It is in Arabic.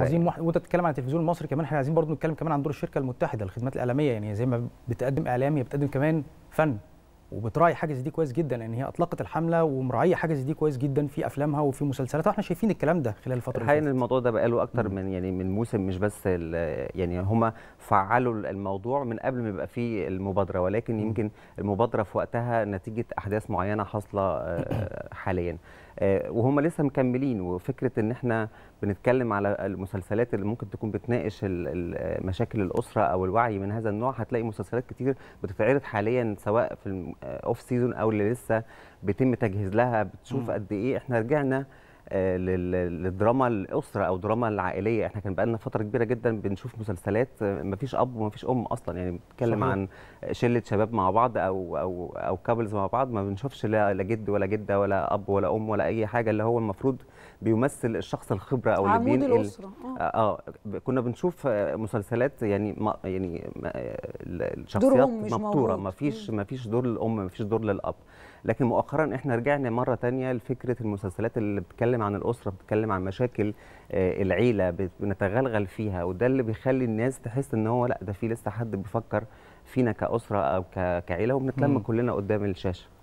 عايزين مح... وانت بتتكلم عن التلفزيون المصري كمان احنا عايزين برضو نتكلم كمان عن دور الشركه المتحده الخدمات الاعلاميه يعني زي ما بتقدم اعلام هي بتقدم كمان فن وبتراعي حاجه زي دي كويس جدا لان هي اطلقت الحمله ومراعيه حاجه زي دي كويس جدا في افلامها وفي مسلسلاتها احنا شايفين الكلام ده خلال الفتره الحقيقه ان الموضوع ده بقاله اكتر من يعني من موسم مش بس يعني هم فعلوا الموضوع من قبل ما يبقى فيه المبادره ولكن يمكن المبادره في وقتها نتيجه احداث معينه حاصله آه، حاليا آه، وهم لسه مكملين وفكره ان احنا بنتكلم على المسلسلات اللي ممكن تكون بتناقش مشاكل الاسره او الوعي من هذا النوع هتلاقي مسلسلات كتير بتتعرض حاليا سواء في اوف آه، سيزون او اللي لسه بيتم تجهيز لها بتشوف قد ايه احنا رجعنا آه، للدراما الاسره او الدراما العائليه احنا كان بقالنا فتره كبيره جدا بنشوف مسلسلات آه، مفيش اب ومفيش ام اصلا يعني بنتكلم عن شله شباب مع بعض او او او كابلز مع بعض ما بنشوفش لا جد ولا جده ولا اب ولا ام ولا اي حاجه اللي هو المفروض بيمثل الشخص الخبره او اللي بينقل عمود الاسره آه. اه كنا بنشوف مسلسلات يعني ما يعني ما الشخصيات مبتوره مفيش مفيش دور للام مفيش دور للاب لكن مؤخرا احنا رجعنا مره ثانيه لفكره المسلسلات اللي بتتكلم بتتكلم عن الاسره بتتكلم عن مشاكل آه، العيله بنتغلغل فيها وده اللي بيخلي الناس تحس ان هو لا ده في لسه حد بيفكر فينا كاسره او كعيله وبنتلم كلنا قدام الشاشه